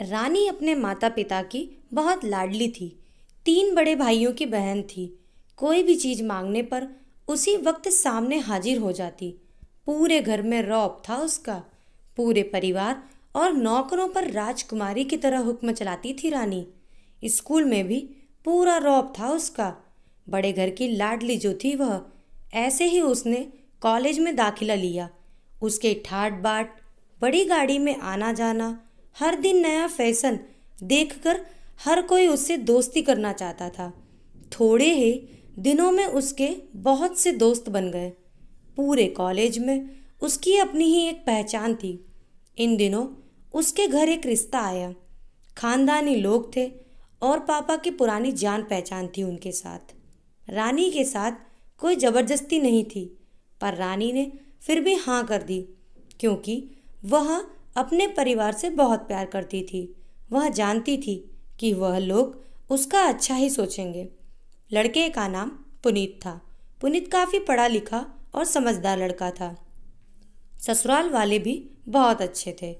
रानी अपने माता पिता की बहुत लाडली थी तीन बड़े भाइयों की बहन थी कोई भी चीज़ मांगने पर उसी वक्त सामने हाजिर हो जाती पूरे घर में रौब था उसका पूरे परिवार और नौकरों पर राजकुमारी की तरह हुक्म चलाती थी रानी स्कूल में भी पूरा रौब था उसका बड़े घर की लाडली जो थी वह ऐसे ही उसने कॉलेज में दाखिला लिया उसके ठाट बाट बड़ी गाड़ी में आना जाना हर दिन नया फैशन देखकर हर कोई उससे दोस्ती करना चाहता था थोड़े ही दिनों में उसके बहुत से दोस्त बन गए पूरे कॉलेज में उसकी अपनी ही एक पहचान थी इन दिनों उसके घर एक रिश्ता आया खानदानी लोग थे और पापा की पुरानी जान पहचान थी उनके साथ रानी के साथ कोई ज़बरदस्ती नहीं थी पर रानी ने फिर भी हाँ कर दी क्योंकि वह अपने परिवार से बहुत प्यार करती थी वह जानती थी कि वह लोग उसका अच्छा ही सोचेंगे लड़के का नाम पुनीत था पुनीत काफ़ी पढ़ा लिखा और समझदार लड़का था ससुराल वाले भी बहुत अच्छे थे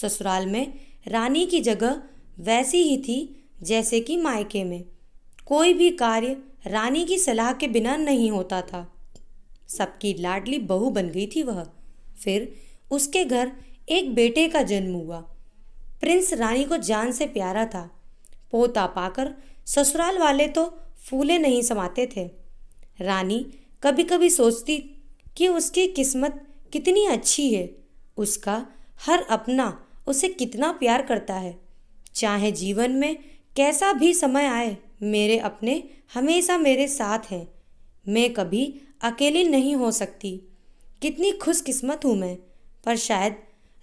ससुराल में रानी की जगह वैसी ही थी जैसे कि मायके में कोई भी कार्य रानी की सलाह के बिना नहीं होता था सबकी लाडली बहू बन गई थी वह फिर उसके घर एक बेटे का जन्म हुआ प्रिंस रानी को जान से प्यारा था पोता पाकर ससुराल वाले तो फूले नहीं समाते थे रानी कभी कभी सोचती कि उसकी किस्मत कितनी अच्छी है उसका हर अपना उसे कितना प्यार करता है चाहे जीवन में कैसा भी समय आए मेरे अपने हमेशा मेरे साथ हैं मैं कभी अकेली नहीं हो सकती कितनी खुशकिस्मत हूँ मैं पर शायद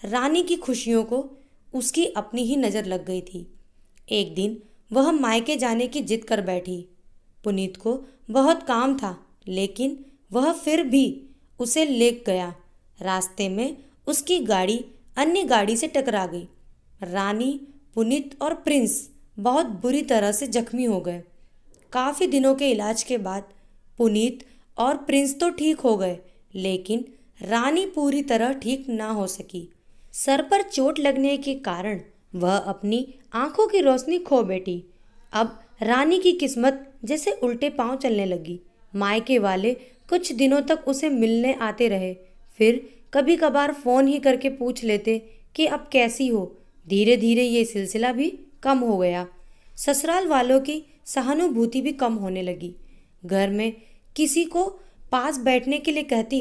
रानी की खुशियों को उसकी अपनी ही नज़र लग गई थी एक दिन वह मायके जाने की जिद कर बैठी पुनीत को बहुत काम था लेकिन वह फिर भी उसे ले गया रास्ते में उसकी गाड़ी अन्य गाड़ी से टकरा गई रानी पुनीत और प्रिंस बहुत बुरी तरह से जख्मी हो गए काफ़ी दिनों के इलाज के बाद पुनीत और प्रिंस तो ठीक हो गए लेकिन रानी पूरी तरह ठीक ना हो सकी सर पर चोट लगने के कारण वह अपनी आंखों की रोशनी खो बैठी अब रानी की किस्मत जैसे उल्टे पांव चलने लगी मायके वाले कुछ दिनों तक उसे मिलने आते रहे फिर कभी कभार फ़ोन ही करके पूछ लेते कि अब कैसी हो धीरे धीरे ये सिलसिला भी कम हो गया ससुराल वालों की सहानुभूति भी कम होने लगी घर में किसी को पास बैठने के लिए कहती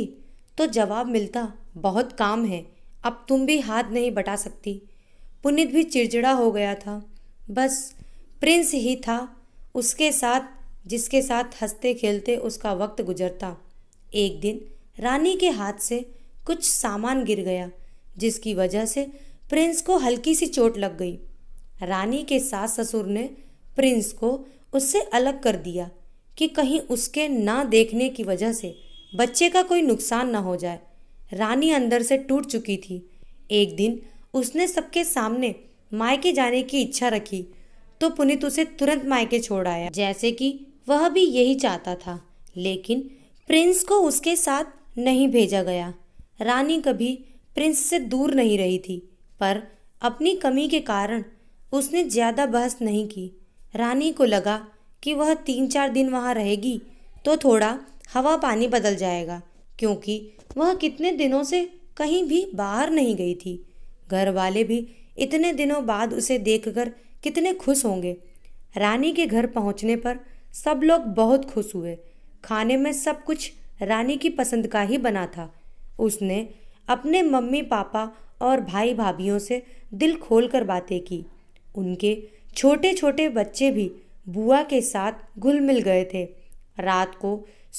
तो जवाब मिलता बहुत काम है अब तुम भी हाथ नहीं बटा सकती पुनित भी चिड़चिड़ा हो गया था बस प्रिंस ही था उसके साथ जिसके साथ हंसते खेलते उसका वक्त गुजरता एक दिन रानी के हाथ से कुछ सामान गिर गया जिसकी वजह से प्रिंस को हल्की सी चोट लग गई रानी के सास ससुर ने प्रिंस को उससे अलग कर दिया कि कहीं उसके ना देखने की वजह से बच्चे का कोई नुकसान ना हो जाए रानी अंदर से टूट चुकी थी एक दिन उसने सबके सामने मायके जाने की इच्छा रखी तो पुनित उसे तुरंत मायके छोड़ आया जैसे कि वह भी यही चाहता था लेकिन प्रिंस को उसके साथ नहीं भेजा गया रानी कभी प्रिंस से दूर नहीं रही थी पर अपनी कमी के कारण उसने ज़्यादा बहस नहीं की रानी को लगा कि वह तीन चार दिन वहाँ रहेगी तो थोड़ा हवा पानी बदल जाएगा क्योंकि वह कितने दिनों से कहीं भी बाहर नहीं गई थी घर वाले भी इतने दिनों बाद उसे देखकर कितने खुश होंगे रानी के घर पहुंचने पर सब लोग बहुत खुश हुए खाने में सब कुछ रानी की पसंद का ही बना था उसने अपने मम्मी पापा और भाई भाभीियों से दिल खोल कर बातें की उनके छोटे छोटे बच्चे भी बुआ के साथ घुल मिल गए थे रात को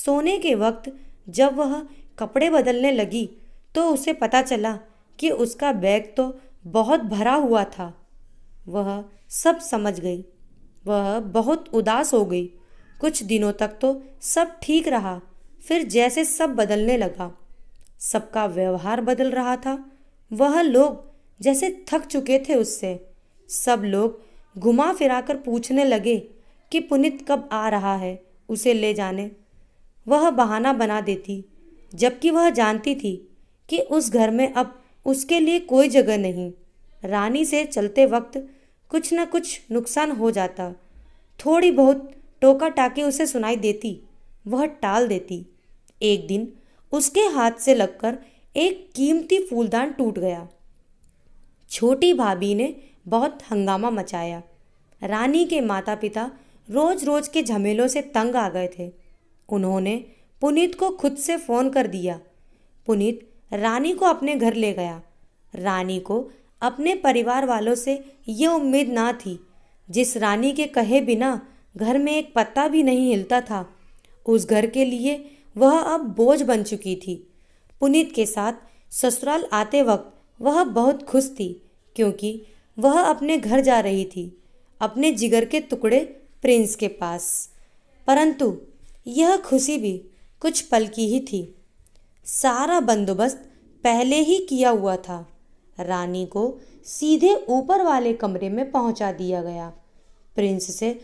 सोने के वक्त जब वह कपड़े बदलने लगी तो उसे पता चला कि उसका बैग तो बहुत भरा हुआ था वह सब समझ गई वह बहुत उदास हो गई कुछ दिनों तक तो सब ठीक रहा फिर जैसे सब बदलने लगा सबका व्यवहार बदल रहा था वह लोग जैसे थक चुके थे उससे सब लोग घुमा फिरा कर पूछने लगे कि पुनित कब आ रहा है उसे ले जाने वह बहाना बना देती जबकि वह जानती थी कि उस घर में अब उसके लिए कोई जगह नहीं रानी से चलते वक्त कुछ न कुछ नुकसान हो जाता थोड़ी बहुत टोका टाके उसे सुनाई देती वह टाल देती एक दिन उसके हाथ से लगकर एक कीमती फूलदान टूट गया छोटी भाभी ने बहुत हंगामा मचाया रानी के माता पिता रोज रोज के झमेलों से तंग आ गए थे उन्होंने पुनीत को खुद से फ़ोन कर दिया पुनीत रानी को अपने घर ले गया रानी को अपने परिवार वालों से ये उम्मीद ना थी जिस रानी के कहे बिना घर में एक पत्ता भी नहीं हिलता था उस घर के लिए वह अब बोझ बन चुकी थी पुनीत के साथ ससुराल आते वक्त वह बहुत खुश थी क्योंकि वह अपने घर जा रही थी अपने जिगर के टुकड़े प्रिंस के पास परंतु यह खुशी भी कुछ पल की ही थी सारा बंदोबस्त पहले ही किया हुआ था रानी को सीधे ऊपर वाले कमरे में पहुंचा दिया गया प्रिंस से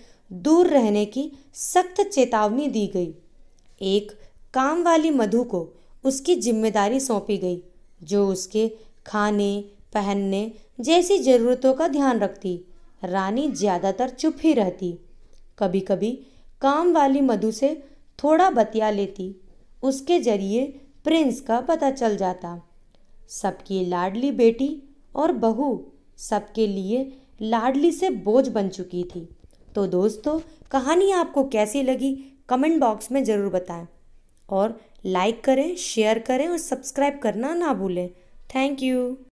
दूर रहने की सख्त चेतावनी दी गई एक काम वाली मधु को उसकी जिम्मेदारी सौंपी गई जो उसके खाने पहनने जैसी ज़रूरतों का ध्यान रखती रानी ज़्यादातर चुप ही रहती कभी कभी काम वाली मधु से थोड़ा बतिया लेती उसके जरिए प्रिंस का पता चल जाता सबकी लाडली बेटी और बहू सबके लिए लाडली से बोझ बन चुकी थी तो दोस्तों कहानी आपको कैसी लगी कमेंट बॉक्स में ज़रूर बताएं और लाइक करें शेयर करें और सब्सक्राइब करना ना भूलें थैंक यू